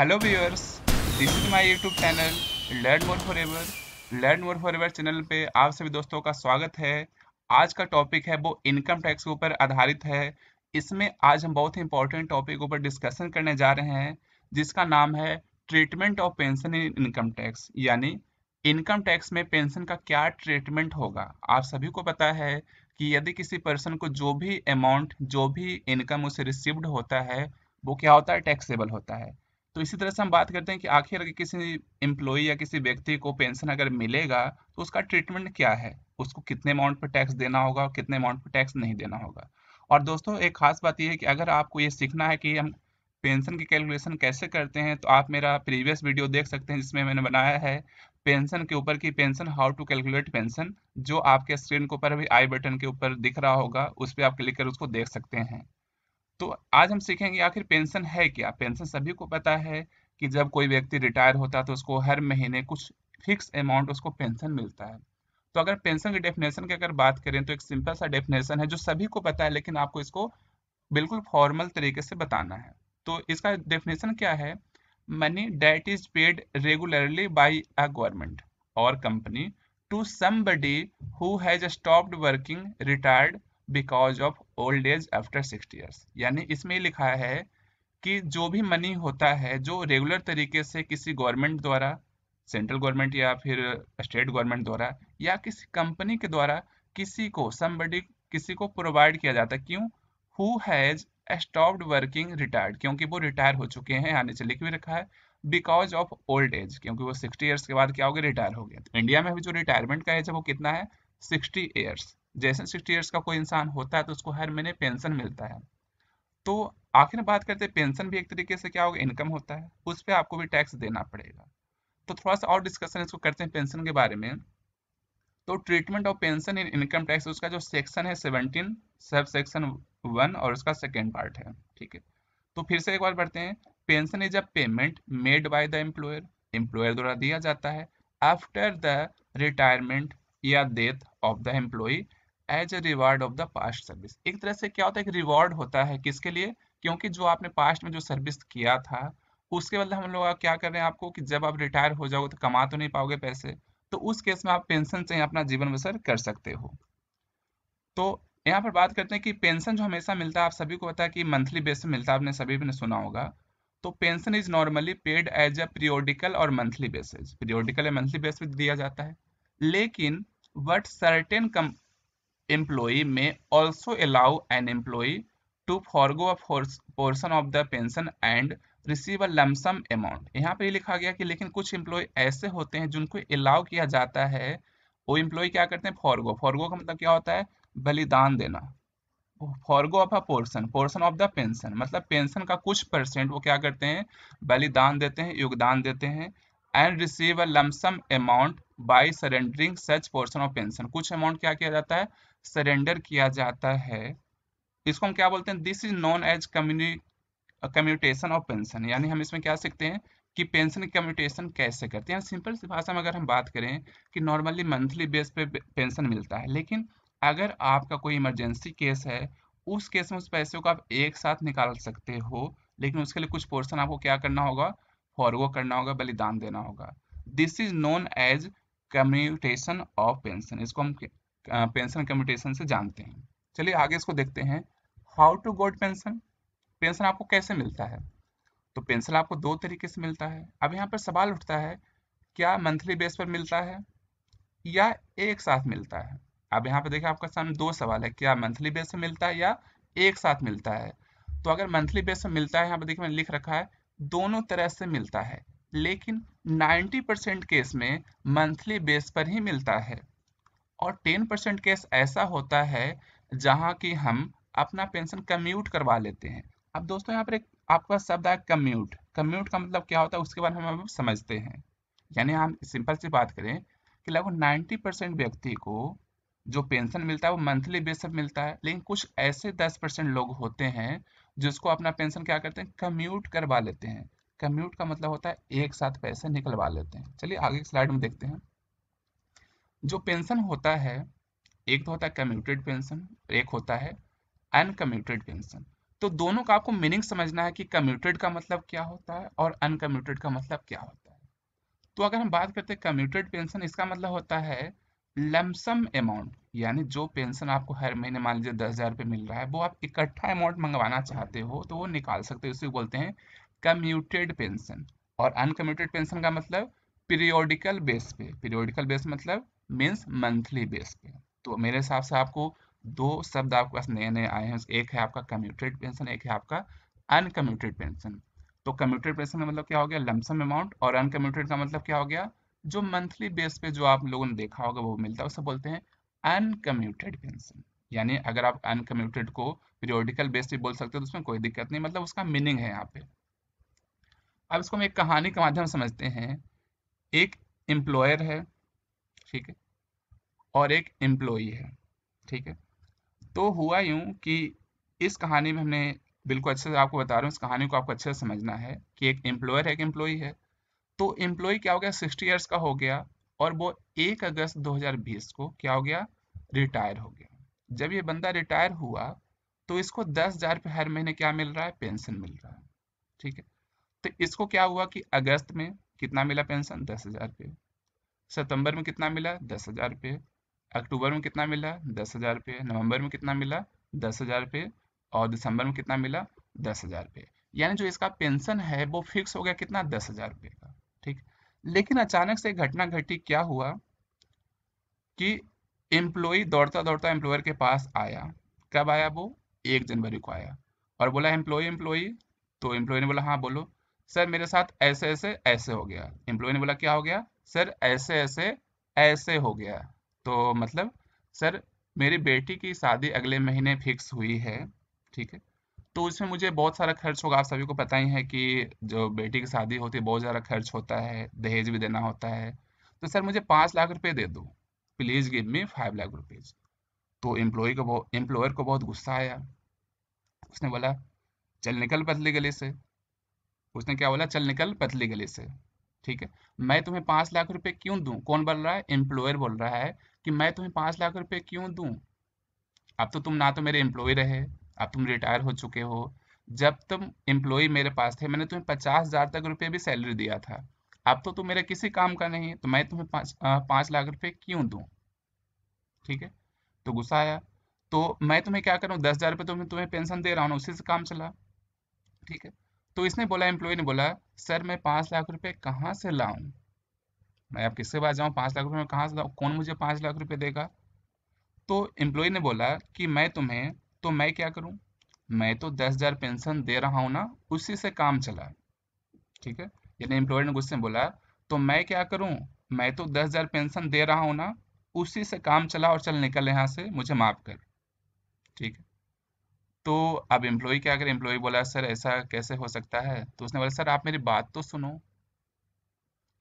hello viewers this is my YouTube channel learn more forever learn more forever channel पे आप सभी दोस्तों का स्वागत है आज का टॉपिक है वो इनकम टैक्स के ऊपर आधारित है इसमें आज हम बहुत ही इंपॉर्टेंट टॉपिक के ऊपर डिस्कशन करने जा रहे हैं जिसका नाम है treatment of pension in income tax यानी इनकम टैक्स में पेंशन का क्या ट्रीटमेंट होगा आप सभी को पता है कि यदि किसी पर्सन को जो भी अमाउंट जो भी इनकम उसे रिसिव्ड होता है वो क्या होता है टैक्सेबल होता है तो इसी तरह से हम बात करते हैं कि आखिर अगर किसी एम्प्लॉय या किसी व्यक्ति को पेंशन अगर मिलेगा तो उसका ट्रीटमेंट क्या है उसको कितने अमाउंट पर टैक्स देना होगा और कितने अमाउंट पर टैक्स नहीं देना होगा और दोस्तों एक खास बात यह है कि अगर आपको ये सीखना है कि हम पेंशन की कैलकुलेशन कैसे करते हैं तो आप मेरा प्रीवियस वीडियो देख सकते हैं जिसमें मैंने बनाया है पेंशन के ऊपर की pension how to calculate pension जो आपके स्क्रीन के ऊपर अभी आई बटन के ऊपर दिख रहा होगा उस पर आप क्लिक कर उसको देख सकते हैं तो आज हम सीखेंगे आखिर पेंशन है क्या पेंशन सभी को पता है कि जब कोई व्यक्ति रिटायर होता है तो उसको हर महीने कुछ फिक्स अमाउंट उसको पेंशन मिलता है तो अगर पेंशन के डेफिनेशन की अगर बात करें तो एक सिंपल सा डेफिनेशन है जो सभी को पता है लेकिन आपको इसको बिल्कुल फॉर्मल तरीके से बताना है तो इसका डेफिनेशन क्या है money that is paid regularly by a government और company to somebody who has stopped working retired because of old age after sixty years यानी इसमें लिखा है कि जो भी मनी होता है जो रेगुलर तरीके से किसी गवर्नमेंट द्वारा सेंट्रल गवर्नमेंट या फिर स्टेट गवर्नमेंट द्वारा या किसी कंपनी के द्वारा किसी को समबडी किसी को प्रोवाइड किया जाता है क्यों who has stopped working retired क्योंकि वो रिटायर हो चुके हैं यानी से लिख भी रखा है बिकॉज ऑफ ओल्ड एज क्योंकि वो सिक्सटी ईयर्स के बाद क्या हो गया रिटायर हो गया तो इंडिया में भी जो रिटायरमेंट का एज है वो कितना है सिक्सटी ईयर्स जैसे सिक्सटी ईयर्स का कोई इंसान होता है तो उसको हर महीने पेंशन मिलता है तो आखिर बात करते हैं पेंशन भी एक तरीके से क्या होगा इनकम होता है उस पर आपको भी टैक्स देना पड़ेगा तो थोड़ा सा और डिस्कशन इसको करते हैं पेंशन के बारे में तो treatment of pension in income tax उसका जो सेक्शन है सेवनटीन सब सेक्शन वन और उसका सेकेंड पार्ट है ठीक है तो फिर से एक बार बढ़ते हैं pension is a payment made by the employer employer द्वारा दिया जाता है आफ्टर द रिटायरमेंट या death of the employee as a reward of the past service एक तरह से क्या होता है एक रिवॉर्ड होता है किसके लिए क्योंकि जो आपने पास्ट में जो सर्विस किया था उसके बदले हम लोग क्या कर रहे हैं आपको कि जब आप रिटायर हो जाओगे तो कमा तो नहीं पाओगे पैसे तो उस केस में आप पेंशन से अपना जीवन बसर कर सकते हो तो यहाँ पर बात करते हैं कि पेंशन जो हमेशा मिलता है आप सभी को पता है कि मंथली बेस में मिलता है आपने सभी ने सुना होगा तो pension is normally paid as a periodical और मंथली बेसिस पीरियोडिकल या मंथली बेस पे दिया जाता है लेकिन but certain employee may also allow an employee to forego a portion of the pension and receive lump sum sum amount यहाँ पे लिखा गया कि लेकिन कुछ एम्प्लॉय ऐसे होते हैं जिनको अलाउ किया जाता है वो एम्प्लॉय क्या करते हैं फॉरगो फॉरगो का मतलब क्या होता है बलिदान देना forgo of a portion portion of the pension मतलब पेंशन का कुछ परसेंट वो क्या करते हैं बलिदान देते हैं योगदान देते हैं and receive a lump sum amount by surrendering such portion of pension कुछ अमाउंट क्या किया जाता है सरेंडर किया जाता है इसको हम क्या बोलते हैं this is known as commutation of pension यानी हम इसमें क्या सीखते हैं कि पेंशन कम्यूटेशन कैसे करते हैं सिंपल सी भाषा में अगर हम बात करें कि नॉर्मली मंथली बेस पे पेंशन मिलता है लेकिन अगर आपका कोई इमरजेंसी केस है उस केस में उस पैसे को आप एक साथ निकाल सकते हो लेकिन उसके लिए कुछ पोर्सन आपको क्या करना होगा फॉरवो करना होगा बलिदान देना होगा this is known as commutation of pension इसको हम पेंशन कम्यूटेशन से जानते हैं चलिए आगे इसको देखते हैं how to got pension pension आपको कैसे मिलता है तो पेंशन आपको दो तरीके से मिलता है अब यहाँ पर सवाल उठता है क्या मंथली बेस पर मिलता है या एक साथ मिलता है अब यहाँ पर देखिए आपका सामने दो सवाल है क्या मंथली बेस पर मिलता है या एक साथ मिलता है तो अगर मंथली बेस पर मिलता है यहाँ पर देखिए मैंने लिख रखा है दोनों तरह से मिलता है लेकिन 90% केस में मंथली बेस पर ही मिलता है और 10% केस ऐसा होता है जहाँ की हम अपना पेंशन कम्यूट करवा लेते हैं अब दोस्तों यहाँ पर एक आपका शब्द है कम्यूट कम्यूट का मतलब क्या होता है उसके बारे में हम समझते हैं यानी हम सिंपल सी बात करें कि लगभग 90 परसेंट व्यक्ति को जो पेंशन मिलता है वो मंथली बेस पर मिलता है लेकिन कुछ ऐसे 10 परसेंट लोग होते हैं जिसको अपना पेंशन क्या करते हैं कम्यूट करवा लेते हैं कम्यूट का मतलब होता है एक साथ पैसे निकलवा लेते हैं चलिए आगे स्लाइड में देखते हैं जो पेंशन होता है एक तो होता है कम्यूटेड पेंशन एक होता है अनकम्यूटेड पेंशन तो दोनों का आपको मीनिंग समझना है कि कम्यूटेड का मतलब क्या होता है और अनकम्यूटेड का मतलब क्या होता है तो अगर हम बात करते हैं कम्यूटेड पेंशन इसका मतलब होता है लमसम अमाउंट यानी जो पेंशन आपको हर महीने मान लीजिए दस हज़ार रुपये मिल रहा है वो आप इकट्ठा अमाउंट मंगवाना चाहते हो तो वो निकाल सकते हो उसे बोलते हैं कम्यूटेड पेंशन और अनकम्यूटेड पेंशन का मतलब पीरियोडिकल बेस पे पीरियोडिकल बेस मतलब मीन्स मंथली बेस पे तो मेरे हिसाब से आपको दो शब्द आपके पास नए नए आए हैं एक है आपका कम्यूटेड पेंशन एक है आपका अनकम्यूटेड पेंशन तो कम्यूटेड पेंशन का मतलब क्या हो गया लमसम अमाउंट और अनकम्यूटेड का मतलब क्या हो गया जो मंथली बेस पे जो आप लोगों ने देखा होगा वो मिलता है उसे बोलते हैं अनकम्यूटेड पेंशन यानी अगर आप अनकम्यूटेड को पीरियोडिकल बेस पे बोल सकते हो तो उसमें कोई दिक्कत नहीं मतलब उसका मीनिंग है यहाँ पे अब इसको हम एक कहानी के माध्यम समझते हैं एक एम्प्लॉयर है ठीक है और एक एम्प्लॉई है ठीक है तो हुआ यूं कि इस कहानी में हमने बिल्कुल अच्छे से आपको बता रहा हूँ इस कहानी को आपको अच्छे से समझना है कि एक एम्प्लॉयर है एक एम्प्लॉई है तो एम्प्लॉय क्या हो गया सिक्सटी ईयर्स का हो गया और वो एक अगस्त 2020 को क्या हो गया रिटायर हो गया जब ये बंदा रिटायर हुआ तो इसको दस हजार रुपये हर महीने क्या मिल रहा है पेंशन मिल रहा है ठीक है तो इसको क्या हुआ कि अगस्त में कितना मिला पेंशन दस हजार रुपये सितंबर में कितना मिला दस हजार रुपये अक्टूबर में कितना मिला दस हजार रुपये नवंबर में कितना मिला दस हजार रुपये और दिसंबर में कितना मिला दस हजार रुपये यानी जो इसका पेंशन है वो फिक्स हो गया कितना दस हजार रुपये का ठीक लेकिन अचानक से घटना घटी क्या हुआ कि एम्प्लॉय दौड़ता दौड़ता एम्प्लॉयर के पास आया कब आया वो एक जनवरी को आया और बोला एम्प्लॉय एम्प्लॉय तो एम्प्लॉय ने बोला हाँ बोलो सर मेरे साथ ऐसे ऐसे ऐसे हो गया एम्प्लॉय ने बोला क्या हो गया सर ऐसे ऐसे ऐसे हो गया तो मतलब सर मेरी बेटी की शादी अगले महीने फिक्स हुई है ठीक है तो उसमें मुझे बहुत सारा खर्च होगा आप सभी को पता ही है कि जो बेटी की शादी होती है बहुत ज़्यादा खर्च होता है दहेज भी देना होता है तो सर मुझे पाँच लाख रुपए दे दो please give me five lakh rupees तो एम्प्लॉय को एम्प्लॉयर को बहुत गुस्सा आया उसने बोला चल निकल पतली गली से उसने क्या बोला चल निकल पतली गली से ठीक है मैं तुम्हें पांच लाख रुपए क्यों दूं कौन बोल रहा है एम्प्लॉयर बोल रहा है कि मैं तुम्हें पांच लाख रुपए क्यों दूं अब तो तुम ना तो मेरे एम्प्लॉय रहे अब तुम रिटायर हो चुके हो जब तुम एम्प्लॉय मेरे पास थे मैंने तुम्हें पचास हजार तक रुपये भी सैलरी दिया था अब तो तुम मेरे किसी काम का नहीं है तो मैं तुम्हें पांच लाख रुपये क्यों दू ठीक है तो गुस्सा आया तो मैं तुम्हें क्या करूँ दस हजार रुपये तो मैं तुम्हें पेंशन दे रहा हूं उसी से काम चला ठीक है तो इसने बोला एम्प्लॉय ने बोला सर मैं पांच लाख रुपए कहाँ से लाऊं मैं आप किससे बात जाऊँ पांच लाख रुपए कहाँ से लाऊँ कौन मुझे पांच लाख रुपए देगा तो एम्प्लॉय ने बोला कि मैं तुम्हें तो मैं क्या करूं मैं तो दस हज़ार पेंशन दे रहा हूं ना उसी से काम चला ठीक है यानी एम्प्लॉय ने गुस्से में बोला तो मैं क्या करूं मैं तो दस हज़ार पेंशन दे रहा हूं ना उसी से काम चला और चल निकल यहां से मुझे माफ़ कर ठीक है तो अब एम्प्लॉय क्या अगर एम्प्लॉय बोला सर ऐसा कैसे हो सकता है तो उसने बोला सर आप मेरी बात तो सुनो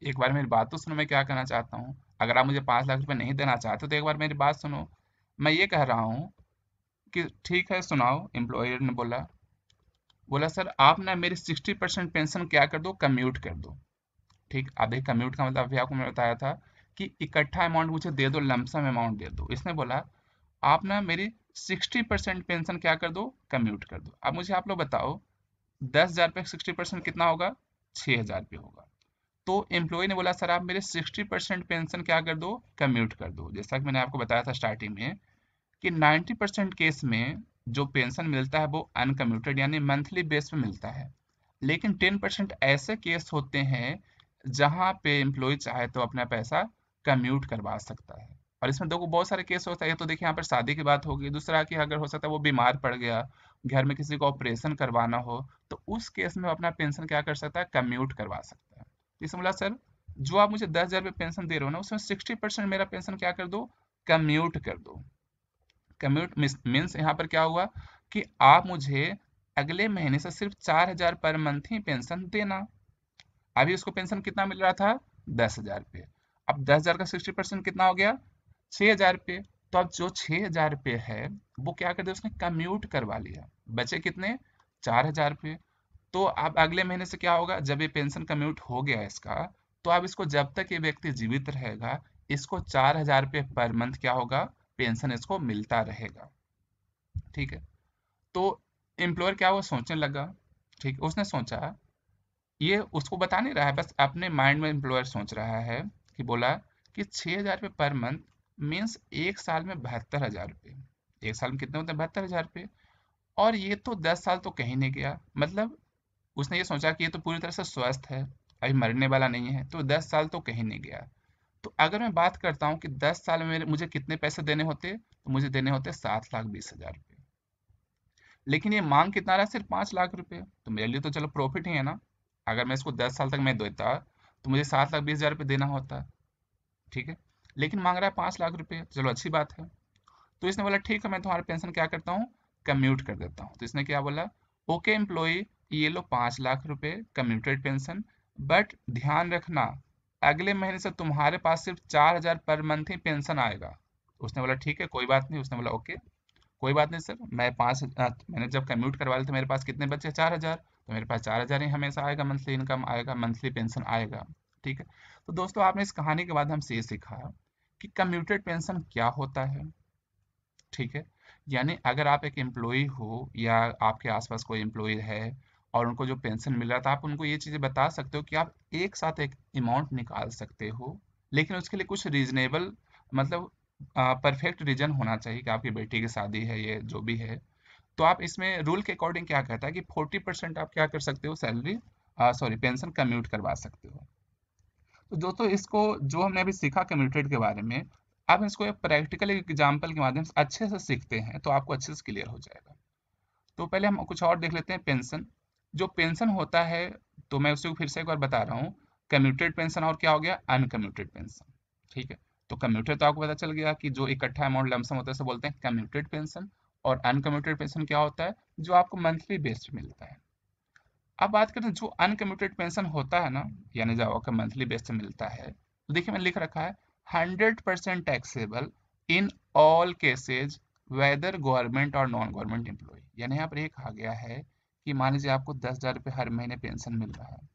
एक बार मेरी बात तो सुनो मैं क्या कहना चाहता हूँ अगर आप मुझे पाँच लाख रुपए नहीं देना चाहते तो एक बार मेरी बात सुनो मैं ये कह रहा हूँ कि ठीक है सुनाओ एम्प्लॉयर ने बोला बोला सर आप ना मेरी सिक्सटी परसेंट पेंशन क्या कर दो कम्यूट कर दो ठीक अब एक कम्यूट का मतलब अभी आपको मैंने बताया था कि इकट्ठा अमाउंट मुझे दे दो लमसम अमाउंट दे दो इसने बोला आप ना मेरी सिक्सटी परसेंट पेंशन क्या कर दो कम्यूट कर दो अब मुझे आप लोग बताओ दस हजार रुपये सिक्सटी परसेंट कितना होगा छः हजार रुपये होगा तो एम्प्लॉय ने बोला सर आप मेरे सिक्सटी परसेंट पेंशन क्या कर दो कम्यूट कर दो जैसा कि मैंने आपको बताया था स्टार्टिंग में कि नाइन्टी परसेंट केस में जो पेंशन मिलता है वो अनकम्यूटेड यानी मंथली बेस पे मिलता है लेकिन टेन परसेंट ऐसे केस होते हैं जहाँ पे एम्प्लॉय चाहे तो अपना पैसा कम्यूट करवा सकता है और इसमें देखो बहुत सारे केस होता है तो देखिए यहाँ पर शादी की बात होगी दूसरा कि अगर हो सकता है वो बीमार पड़ गया घर में किसी को ऑपरेशन करवाना हो तो उस केस में अपना पेंशन क्या कर सकता है कम्यूट करवा सकता है जैसे तो बोला सर जो आप मुझे दस हजार पेंशन दे रहे हो ना उसमें सिक्सटी परसेंट मेरा पेंशन क्या कर दो कम्यूट कर दो कम्यूट मीन्स यहाँ पर क्या हुआ कि आप मुझे अगले महीने से सिर्फ चार हजार पर मंथ ही पेंशन देना अभी उसको पेंशन कितना मिल रहा था दस हजार पे अब दस हजार का सिक्सटी परसेंट कितना हो गया छः हजार रुपये तो अब जो छः हजार रुपये है वो क्या कर दिया उसने कम्यूट करवा लिया बचे कितने चार हजार रुपये तो आप अगले महीने से क्या होगा जब ये पेंशन कम्यूट हो गया इसका तो आप इसको जब तक ये व्यक्ति जीवित रहेगा इसको चार हजार रुपये पर मंथ क्या होगा पेंशन इसको मिलता रहेगा ठीक है तो एम्प्लॉयर क्या हुआ सोचने लगा ठीक उसने सोचा ये उसको बता नहीं रहा है बस अपने माइंड में एम्प्लॉयर सोच रहा है कि बोला कि छः हजार रुपये पर मंथ मीन्स एक साल में बहत्तर हजार रुपये एक साल में कितने होते हैं बहत्तर हजार रुपये और ये तो दस साल तो कहीं नहीं गया मतलब उसने ये सोचा कि ये तो पूरी तरह से स्वस्थ है अभी मरने वाला नहीं है तो दस साल तो कहीं नहीं गया तो अगर मैं बात करता हूँ कि दस साल में मुझे कितने पैसे देने होते तो मुझे देने होते सात लाख बीस हजार रुपये लेकिन ये मांग कितना रहा सिर्फ पाँच लाख रुपये तो मेरे लिए तो चलो प्रॉफिट ही है ना अगर मैं इसको दस साल तक मैं देता तो मुझे सात लाख बीस हजार रुपये देना होता ठीक है लेकिन मांग रहा है पांच लाख रुपए चलो अच्छी बात है तो इसने बोला ठीक है मैं तुम्हारा पेंशन क्या करता हूँ कम्यूट कर देता हूँ तो इसने क्या बोला ओके एम्प्लॉय ये लो पांच लाख रुपए कम्यूटेड पेंशन बट ध्यान रखना अगले महीने से तुम्हारे पास सिर्फ चार हजार पर मंथ ही पेंशन आएगा तो उसने बोला ठीक है कोई बात नहीं उसने बोला ओके कोई बात नहीं सर मैं पाँच मैंने जब कम्यूट करवा लिया मेरे पास कितने बच्चे चार हजार तो मेरे पास चार हजार ही हमेशा आएगा मंथली इनकम आएगा मंथली पेंशन आएगा ठीक है तो दोस्तों आपने इस कहानी के बाद हमसे ये सीखा कि कम्यूटेड पेंशन क्या होता है ठीक है यानी अगर आप एक एम्प्लॉय हो या आपके आसपास कोई एम्प्लॉय है और उनको जो पेंशन मिल रहा था आप उनको ये चीज़ें बता सकते हो कि आप एक साथ एक अमाउंट निकाल सकते हो लेकिन उसके लिए कुछ रीजनेबल मतलब परफेक्ट रीजन होना चाहिए कि आपकी बेटी की शादी है ये जो भी है तो आप इसमें रूल के अकॉर्डिंग क्या कहता है कि फोर्टी परसेंट आप क्या कर सकते हो सैलरी सॉरी पेंशन कम्यूट करवा सकते हो तो दोस्तों इसको जो हमने अभी सीखा कम्यूटेट के बारे में आप इसको प्रैक्टिकल एग्जाम्पल के माध्यम से अच्छे से सीखते हैं तो आपको अच्छे से क्लियर हो जाएगा तो पहले हम कुछ और देख लेते हैं पेंशन जो पेंशन होता है तो मैं उसे फिर से एक बार बता रहा हूँ कम्यूटेड पेंशन और क्या हो गया अनकम्यूटेड पेंशन ठीक है तो कम्यूटेड तो आपको पता चल गया कि जो इकट्ठा अमाउंट लमसम होता है बोलते हैं कम्यूटेड पेंशन और अनकम्यूटेड पेंशन क्या होता है जो आपको मंथली बेस्ड मिलता है अब बात करते हैं जो अनकम्यूटेड पेंशन होता है ना यानी जो आपका मंथली बेस से मिलता है तो देखिए मैंने लिख रखा है hundred percent taxable in all cases whether government और नॉन गवर्नमेंट एम्प्लॉय यानी यहाँ पर ये कहा गया है कि मान लीजिए आपको दस हज़ार रुपये हर महीने पेंशन मिल रहा है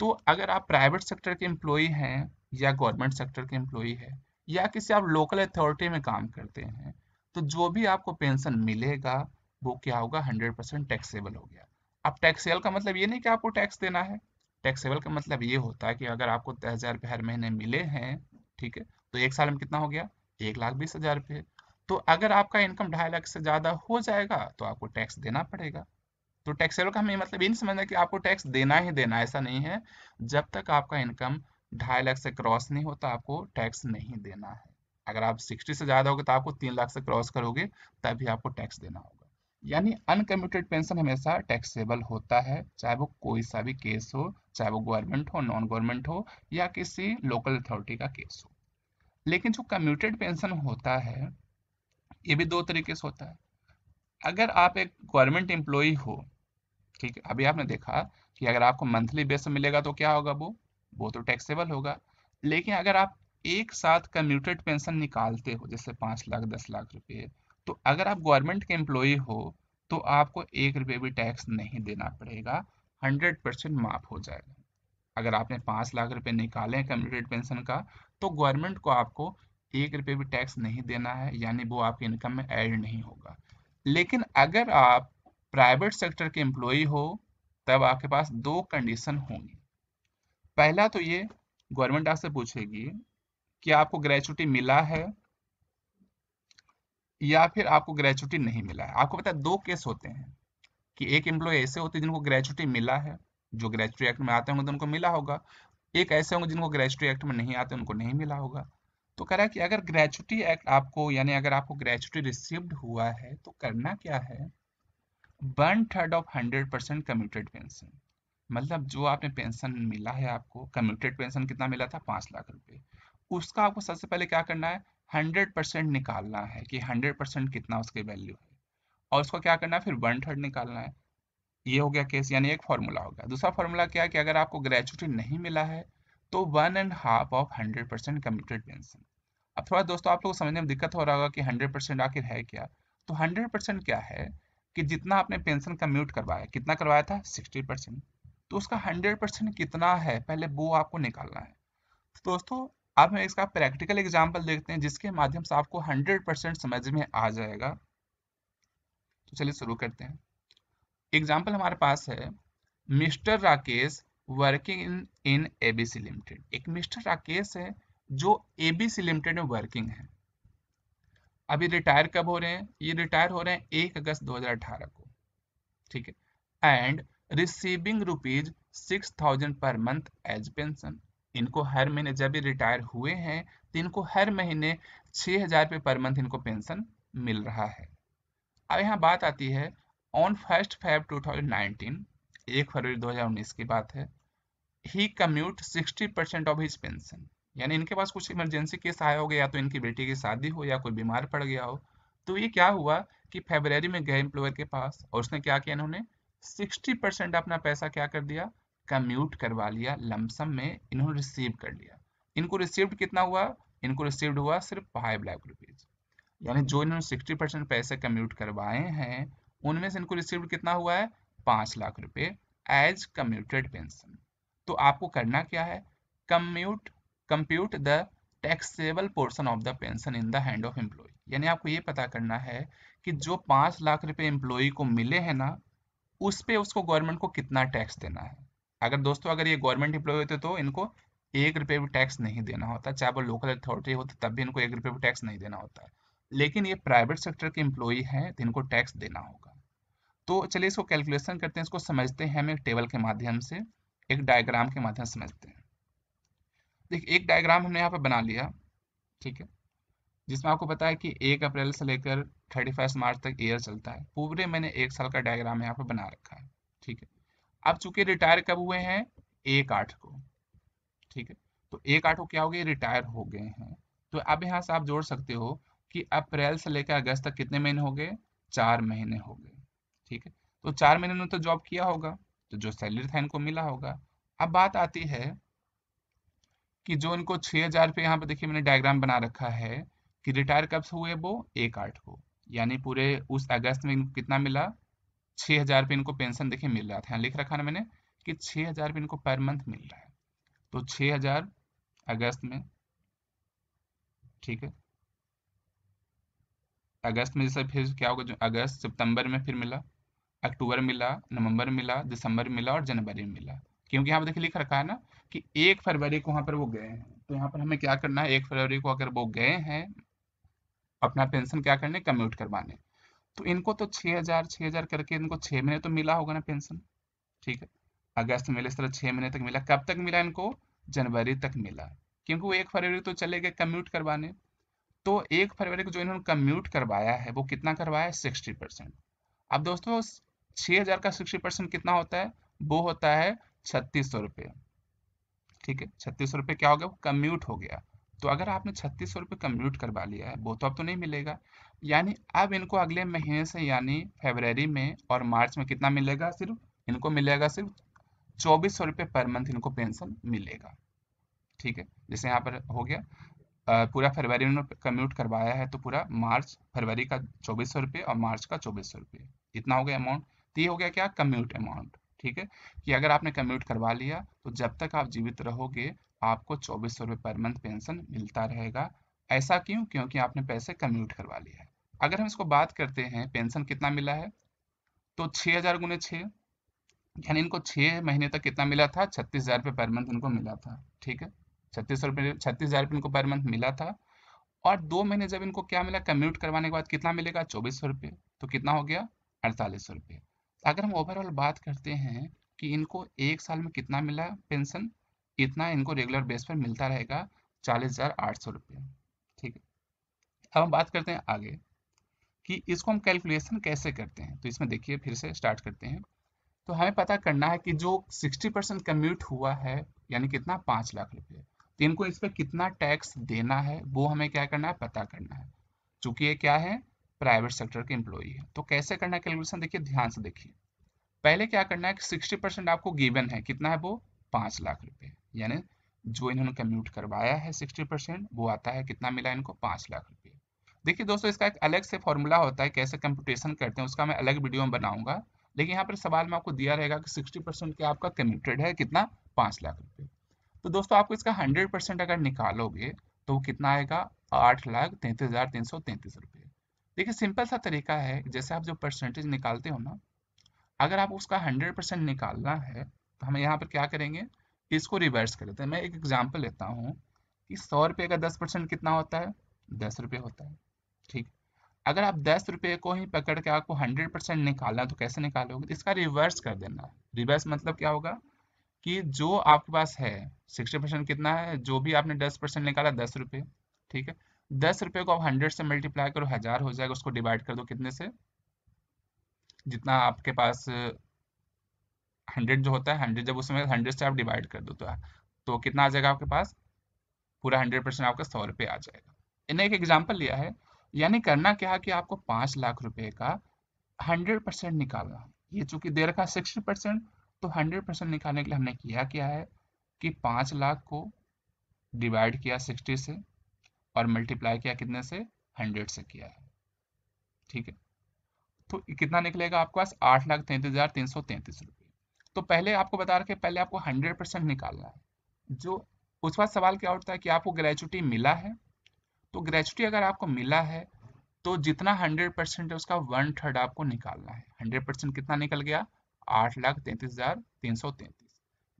तो अगर आप प्राइवेट सेक्टर के एम्प्लॉय हैं या गवर्नमेंट सेक्टर के एम्प्लॉय है या किसी आप लोकल अथॉरिटी में काम करते हैं तो जो भी आपको पेंशन मिलेगा वो क्या होगा हंड्रेड परसेंट टैक्सेबल हो गया अब टैक्सेबल का मतलब ये नहीं कि आपको टैक्स देना है टैक्सेबल का मतलब ये होता है कि अगर आपको दस हजार रुपये हर महीने मिले हैं ठीक है तो एक साल में कितना हो गया एक लाख बीस हजार रुपये तो अगर आपका इनकम ढाई लाख से ज्यादा हो जाएगा तो आपको टैक्स देना पड़ेगा तो टैक्सेबल का हमें मतलब ये नहीं समझना कि आपको टैक्स देना ही देना ऐसा नहीं है जब तक आपका इनकम ढाई लाख से क्रॉस नहीं होता आपको टैक्स नहीं देना है अगर आप सिक्सटी से ज्यादा होगे तो आपको तीन लाख से क्रॉस करोगे तभी आपको टैक्स देना होगा यानी अनकम्यूटेड पेंशन हमेशा टैक्सेबल होता है चाहे वो कोई सा भी केस हो चाहे वो गवर्नमेंट हो नॉन गवर्नमेंट हो या किसी लोकल अथॉरिटी का केस हो लेकिन जो कम्यूटेड पेंशन होता है ये भी दो तरीके से होता है अगर आप एक गवर्नमेंट एम्प्लॉय हो ठीक है अभी आपने देखा कि अगर आपको मंथली बेस मिलेगा तो क्या होगा वो वो तो टैक्सेबल होगा लेकिन अगर आप एक साथ कम्यूटेड पेंशन निकालते हो जैसे पांच लाख दस लाख रुपए तो अगर आप गवर्नमेंट के एम्प्लॉय हो तो आपको एक रुपये भी टैक्स नहीं देना पड़ेगा हंड्रेड परसेंट माफ हो जाएगा अगर आपने पाँच लाख रुपए निकाले कम्यूटेड पेंशन का तो गवर्नमेंट को आपको एक रुपये भी टैक्स नहीं देना है यानी वो आपके इनकम में ऐड नहीं होगा लेकिन अगर आप प्राइवेट सेक्टर के एम्प्लॉय हो तब आपके पास दो कंडीशन होंगी पहला तो ये गवर्नमेंट आपसे पूछेगी कि आपको ग्रेचुटी मिला है या फिर आपको ग्रेचुटी नहीं मिला है आपको पता है दो केस होते हैं कि एक एम्प्लॉय ऐसे होते हैं जिनको ग्रेचुटी मिला है जो ग्रेचुटी एक्ट में आते होंगे तो उनको मिला होगा एक ऐसे होंगे जिनको ग्रेचुटी एक्ट में नहीं आते उनको नहीं मिला होगा तो कह रहा है कि अगर ग्रेचुटी एक्ट आपको यानी अगर आपको ग्रेचुटी रिसीव्ड हुआ है तो करना क्या है one third of hundred percent commuted pension मतलब जो आपने पेंशन मिला है आपको कम्यूटेड पेंशन कितना मिला था पांच लाख रुपए उसका आपको सबसे पहले क्या करना है हंड्रेड परसेंट निकालना है कि हंड्रेड परसेंट कितना उसके वैल्यू है और उसको क्या करना है फिर वन थर्ड निकालना है ये हो गया केस यानी एक फॉर्मूला हो गया दूसरा फॉर्मूला क्या है कि अगर आपको ग्रेचुटी नहीं मिला है तो one and half of hundred percent commuted pension अब थोड़ा दोस्तों आप लोग को समझने में दिक्कत हो रहा होगा कि हंड्रेड परसेंट आखिर है क्या तो हंड्रेड परसेंट क्या है कि जितना आपने पेंशन कम्यूट करवाया कितना करवाया था सिक्सटी परसेंट तो उसका हंड्रेड परसेंट कितना है पहले वो आपको निकालना है तो दोस्तों अब हम इसका प्रैक्टिकल एग्जाम्पल देखते हैं जिसके माध्यम से आपको 100% समझ में आ जाएगा तो चलिए शुरू करते हैं एग्जाम्पल हमारे पास है mister Rakesh working in in ABC limited एक मिस्टर राकेश है जो एबीसी लिमिटेड में वर्किंग है अभी रिटायर कब हो रहे हैं ये रिटायर हो रहे हैं एक अगस्त 2018 को ठीक है and receiving rupees six thousand per month as pension इनको हर महीने जब भी रिटायर हुए हैं तो इनको हर महीने छह हजार रुपये पर मंथ इनको पेंशन मिल रहा है अब यहाँ बात आती है on first five two thousand nineteen एक फरवरी दो हजार उन्नीस की बात है ही commute sixty percent of his pension यानी इनके पास कुछ इमरजेंसी केस आया हो गया या तो इनकी बेटी की शादी हो या कोई बीमार पड़ गया हो तो ये क्या हुआ कि फेबररी में गए एम्प्लॉयर के पास और उसने क्या किया इन्होंने सिक्सटी परसेंट अपना पैसा क्या कर दिया का म्यूट करवा लिया लमसम में इन्होंने रिसीव कर लिया इनको रिसीव कितना हुआ इनको रिसीव हुआ सिर्फ फाइव लाख रुपीज यानी जो इन्होंने सिक्सटी परसेंट पैसे कम्यूट करवाए हैं उनमें से इनको रिसीव कितना हुआ है पाँच लाख रुपए एज कम्यूटेड पेंशन तो आपको करना क्या है commute compute the taxable portion of the pension in the hand of employee यानी आपको ये पता करना है कि जो पाँच लाख रुपए एम्प्लॉय को मिले हैं ना उस पर उसको गवर्नमेंट को कितना टैक्स देना है अगर दोस्तों अगर ये गवर्नमेंट एम्प्लॉय होते तो इनको एक रुपये भी टैक्स नहीं देना होता चाहे वो लोकल अथॉरिटी होती तब भी इनको एक रुपये भी टैक्स नहीं देना होता लेकिन ये प्राइवेट सेक्टर के इम्प्लॉई है तो इनको टैक्स देना होगा तो चलिए इसको कैलकुलेशन करते हैं इसको समझते हैं हम एक टेबल के माध्यम से एक डायग्राम के माध्यम से समझते हैं देखिए एक डायग्राम हमने यहाँ पर बना लिया ठीक है जिसमें आपको पता है कि एक अप्रैल से लेकर थर्टी मार्च तक ईयर चलता है पूरे मैंने एक साल का डायग्राम यहाँ पर बना रखा है ठीक है अब चूंकि रिटायर कब हुए हैं एक आठ को ठीक है तो एक आठ को क्या हो गए रिटायर हो गए हैं तो अब यहां से आप जोड़ सकते हो कि अप्रैल से लेकर अगस्त तक कितने महीने हो गए चार महीने हो गए ठीक है तो चार महीने में तो जॉब किया होगा तो जो सैलरी था इनको मिला होगा अब बात आती है कि जो इनको छह हजार रुपये यहाँ पर देखिए मैंने डायग्राम बना रखा है कि रिटायर कब से हुए वो एक आठ को यानी पूरे उस अगस्त में इनको कितना मिला छह हजार रुपये इनको पेंशन देखिए मिल रहा था लिख रखा ना मैंने कि छह हजार रुपये इनको पर मंथ मिल रहा है तो छह हजार अगस्त में ठीक है अगस्त में जैसे फिर क्या होगा जो अगस्त सितंबर में फिर मिला अक्टूबर मिला नवंबर मिला दिसंबर मिला और जनवरी मिला क्योंकि यहाँ पर देखिए लिख रखा है ना कि एक फरवरी को वहां पर वो गए हैं तो यहाँ पर हमें क्या करना है एक फरवरी को अगर वो गए हैं अपना पेंशन क्या करने कम्यूट करवाने तो इनको तो 6000 6000 करके इनको छह महीने तो मिला होगा ना पेंशन ठीक है अगस्त मिले इस तरह छह महीने तक मिला कब तक मिला इनको जनवरी तक मिला क्योंकि वो एक फरवरी तो चले गए कम्यूट करवाने तो एक फरवरी को जो इन्होंने कम्यूट करवाया है वो कितना करवाया सिक्सटी परसेंट अब दोस्तों छह हज़ार का सिक्सटी परसेंट कितना होता है वो होता है छत्तीस सौ रुपये ठीक है छत्तीस सौ रुपये क्या हो गया कम्यूट हो गया तो अगर आपने छत्तीस सौ रुपये कम्यूट करवा लिया है वो तो अब तो नहीं मिलेगा यानी अब इनको अगले महीने से यानी फेबररी में और मार्च में कितना मिलेगा सिर्फ इनको मिलेगा सिर्फ चौबीस सौ रुपये पर मंथ इनको पेंशन मिलेगा ठीक है जैसे यहाँ पर हो गया पूरा फरवरी में कम्यूट करवाया है तो पूरा मार्च फरवरी का चौबीस सौ रुपये और मार्च का चौबीस सौ रुपये इतना हो गया अमाउंट तो ये हो गया क्या कम्यूट अमाउंट ठीक है कि अगर आपने कम्यूट करवा लिया तो जब तक आप जीवित रहोगे आपको चौबीस सौ रुपये पर मंथ पेंशन मिलता रहेगा ऐसा क्यों क्योंकि आपने पैसे कम्यूट करवा लिया है अगर हम इसको बात करते हैं पेंशन कितना मिला है तो छः हज़ार गुने छः यानी इनको छः महीने तक कितना मिला था छत्तीस हज़ार रुपये पर मंथ इनको मिला था ठीक है छत्तीस सौ रुपये छत्तीस हज़ार रुपये इनको पर मंथ मिला था और दो महीने जब इनको क्या मिला कम्यूट करवाने के बाद कितना मिलेगा चौबीस सौ रुपये तो कितना हो गया अड़तालीस सौ रुपये अगर हम ओवरऑल बात करते हैं कि इनको एक साल में कितना मिला पेंशन इतना इनको रेगुलर बेस पर मिलता रहेगा चालीस हजार आठ सौ रुपये ठीक है अब हम बात करते हैं आगे कि इसको हम कैलकुलेशन कैसे करते हैं तो इसमें देखिए फिर से स्टार्ट करते हैं तो हमें पता करना है कि जो 60 परसेंट कम्यूट हुआ है यानी कितना पाँच लाख रुपये तो इनको इस पर कितना टैक्स देना है वो हमें क्या करना है पता करना है चूंकि ये क्या है प्राइवेट सेक्टर के एम्प्लॉई है तो कैसे करना है कैलकुलेशन देखिए ध्यान से देखिए पहले क्या करना है सिक्सटी परसेंट आपको गिवन है कितना है वो पांच लाख रुपए यानी जो इन्होंने कम्यूट करवाया है सिक्सटी परसेंट वो आता है कितना मिला इनको पांच लाख रुपए देखिए दोस्तों इसका एक अलग से फॉर्मूला होता है कैसे कंप्यूटेशन करते हैं उसका मैं अलग वीडियो में बनाऊंगा लेकिन यहाँ पर सवाल में आपको दिया रहेगा कि सिक्सटी परसेंट आपका कम्यूटेड है कितना पांच लाख रुपये तो दोस्तों आपको इसका हंड्रेड परसेंट अगर निकालोगे तो कितना आएगा आठ लाख तैंतीस हज़ार तीन सौ तैंतीस रुपये देखिए सिंपल सा तरीका है जैसे आप जो परसेंटेज निकालते हो ना अगर आप उसका हंड्रेड परसेंट निकालना है तो हम यहाँ पर क्या करेंगे इसको रिवर्स कर लेते हैं मैं एक एग्जाम्पल लेता हूँ कि सौ रुपये का दस परसेंट कितना होता है दस रुपये होता है ठीक अगर आप दस रुपये को ही पकड़ के आपको हंड्रेड परसेंट निकालना तो कैसे निकालोगे तो इसका रिवर्स कर देना रिवर्स मतलब क्या होगा कि जो आपके पास है सिक्सटी परसेंट कितना है जो भी आपने दस परसेंट निकाला दस रुपये ठीक है दस रुपए को आप हंड्रेड से मल्टीप्लाई करो हजार हो जाएगा उसको डिवाइड कर दो कितने से जितना आपके पास हंड्रेड जो होता है हंड्रेड जब उसमें हंड्रेड से आप डिवाइड कर दो तो, तो कितना आ जाएगा आपके पास पूरा हंड्रेड परसेंट आपका सौ रुपये आ जाएगा इन्हें एक एग्जाम्पल लिया है यानी करना क्या है कि आपको पांच लाख रुपए का हंड्रेड परसेंट निकालना ये चूंकि दे रखा सिक्सटी परसेंट तो हंड्रेड परसेंट निकालने के लिए हमने किया क्या है कि पांच लाख को डिवाइड किया सिक्सटी से और मल्टीप्लाई किया कितने से हंड्रेड से किया है ठीक है तो कितना निकलेगा आपके पास आठ लाख तैंतीस हजार तीन सौ तैंतीस रुपये तो पहले आपको बता रखे पहले आपको हंड्रेड परसेंट निकालना है जो उस बात सवाल क्या उठता है कि आपको ग्रेचुटी मिला है तो ग्रेचुटी अगर आपको मिला है तो जितना हंड्रेड परसेंट है उसका वन थर्ड आपको निकालना है हंड्रेड परसेंट कितना निकल गया आठ लाख तैंतीस हजार तीन सौ तैंतीस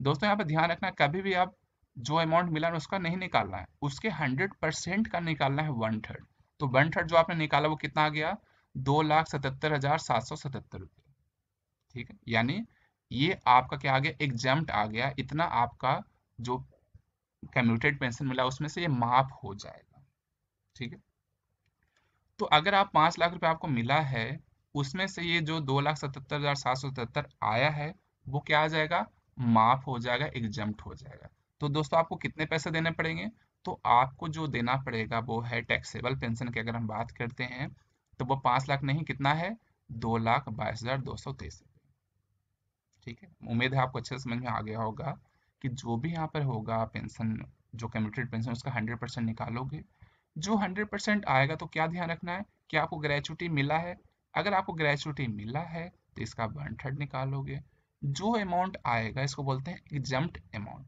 दोस्तों यहाँ पर ध्यान रखना कभी भी आप जो अमाउंट मिला है उसका नहीं निकालना है उसके हंड्रेड परसेंट का निकालना है वन थर्ड तो वन थर्ड जो आपने निकाला वो कितना आ गया दो लाख सतहत्तर हजार सात सौ सतहत्तर रुपये ठीक है यानी ये आपका क्या आ गया एग्जाम आ गया इतना आपका जो कम्यूटेड पेंशन मिला उसमें से ये माफ हो जाएगा ठीक है तो अगर आप पांच लाख रुपए आपको मिला है उसमें से ये जो दो लाख सतहत्तर हजार सात सौ सतहत्तर आया है वो क्या आ जाएगा माफ हो जाएगा एग्जम्प्ट हो जाएगा तो दोस्तों आपको कितने पैसे देने पड़ेंगे तो आपको जो देना पड़ेगा वो है टैक्सेबल पेंशन की अगर हम बात करते हैं तो वो पांच लाख नहीं कितना है दो लाख बाईस हजार दो सौ तेईस ठीक है उम्मीद है आपको अच्छे से समझ में आ गया होगा कि जो भी यहाँ पर होगा पेंशन जो कम्यूटेड पेंशन उसका हंड्रेड परसेंट निकालोगे जो हंड्रेड परसेंट आएगा तो क्या ध्यान रखना है कि आपको ग्रेचुटी मिला है अगर आपको ग्रेचुटी मिला है तो इसका वन थर्ड निकालोगे जो अमाउंट आएगा इसको बोलते हैं एग्जम्प्ट अमाउंट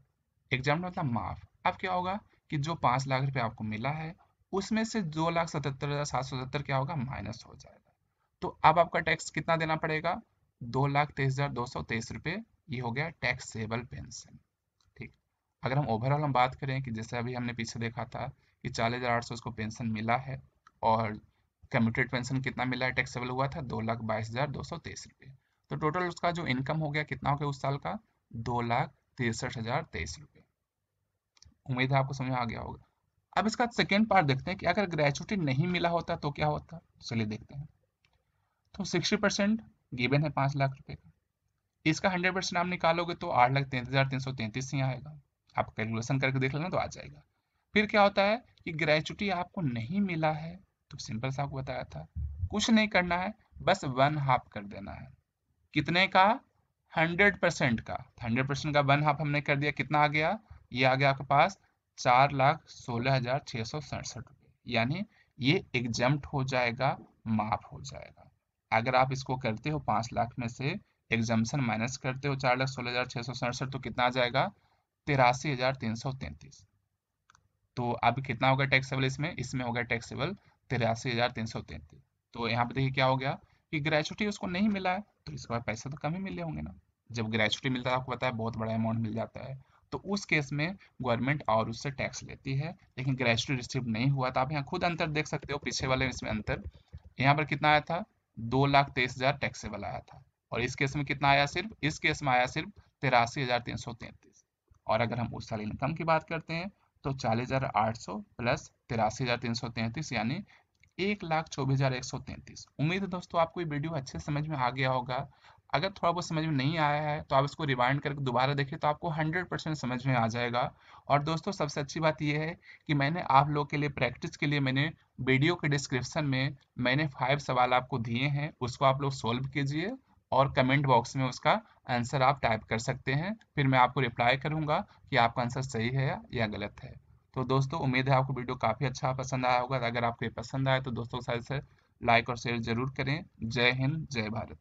एग्जाम मतलब माफ अब क्या होगा कि जो पांच लाख रुपया आपको मिला है उसमें से दो लाख सतहत्तर हज़ार सात सौ सत्तर क्या होगा माइनस हो जाएगा तो अब आपका टैक्स कितना देना पड़ेगा दो लाख तेईस हज़ार दो सौ तेईस रुपये ये हो गया टैक्सेबल पेंशन ठीक अगर हम ओवरऑल हम बात करें कि जैसे अभी हमने पीछे देखा था कि चालीस हज़ार आठ सौ उसको पेंशन मिला है और कम्यूटेड पेंशन कितना मिला है टैक्सेबल हुआ था दो लाख बाईस हज़ार दो सौ तेईस रुपये तो टोटल उसका जो इनकम हो गया कितना हो गया उस साल का दो लाख तिरसठ हज़ार तेईस रुपये उम्मीद है आपको समझ आ गया होगा अब इसका सेकेंड पार्ट देखते हैं कि अगर ग्रेचुटी नहीं मिला होता तो क्या होता चलिए देखते हैं तो सिक्सटी परसेंट गिवेन है पाँच लाख रुपए का इसका हंड्रेड परसेंट आप निकालोगे तो आठ लाख तैंतीस हजार तीन सौ तैंतीस ही आएगा आप कैलकुलेशन करके देख लेना तो आ जाएगा फिर क्या होता है कि ग्रेचुटी आपको नहीं मिला है तो सिंपल सा आपको बताया था कुछ नहीं करना है बस वन हाफ कर देना है कितने का हंड्रेड परसेंट का हंड्रेड परसेंट का वन हाफ हमने कर दिया कितना आ गया ये आ गया आपके पास चार लाख सोलह हजार छह सौ सड़सठ रुपए यानी ये एग्जाम हो जाएगा माफ हो जाएगा अगर आप इसको करते हो पांच लाख में से एग्जामेशन माइनस करते हो चार लाख सोलह हजार छह सौ सड़सठ तो कितना आ जाएगा तिरासी हजार तीन सौ तैंतीस तो अब कितना होगा टैक्सेबल इसमें इसमें होगा टैक्सेबल तिरासी हजार तीन सौ तैंतीस तो यहाँ पे देखिए क्या हो गया कि ग्रेचुटी उसको नहीं मिला है तो इसके बाद पैसे तो कम ही मिले होंगे ना जब ग्रेचुटी मिलता है आपको पता है बहुत बड़ा अमाउंट मिल जाता है तो उस केस में गवर्नमेंट और उससे टैक्स लेती है लेकिन ग्रेजुटी रिसीव नहीं हुआ तो आप यहाँ खुद अंतर देख सकते हो पीछे वाले इसमें अंतर यहाँ पर कितना आया था दो लाख तेईस हजार टैक्सेबल आया था और इस केस में कितना आया सिर्फ इस केस में आया सिर्फ तिरासी हजार तीन सौ तैंतीस और अगर हम उस साल इनकम की बात करते हैं तो चालीस हजार आठ सौ प्लस तिरासी हजार तीन सौ तैंतीस यानी एक लाख चौबीस हजार एक सौ तैंतीस उम्मीद है दोस्तों आपको ये वीडियो अच्छे समझ में आ गया होगा अगर थोड़ा बहुत समझ में नहीं आया है तो आप इसको रिवाइंड करके दोबारा देखें तो आपको 100 परसेंट समझ में आ जाएगा और दोस्तों सबसे अच्छी बात यह है कि मैंने आप लोग के लिए प्रैक्टिस के लिए मैंने वीडियो के डिस्क्रिप्शन में मैंने फाइव सवाल आपको दिए हैं उसको आप लोग सोल्व कीजिए और कमेंट बॉक्स में उसका आंसर आप टाइप कर सकते हैं फिर मैं आपको रिप्लाई करूंगा कि आपका आंसर सही है या गलत है तो दोस्तों उम्मीद है आपको वीडियो काफ़ी अच्छा पसंद आया होगा अगर आपको ये पसंद आए तो दोस्तों के साथ लाइक और शेयर जरूर करें जय हिंद जय भारत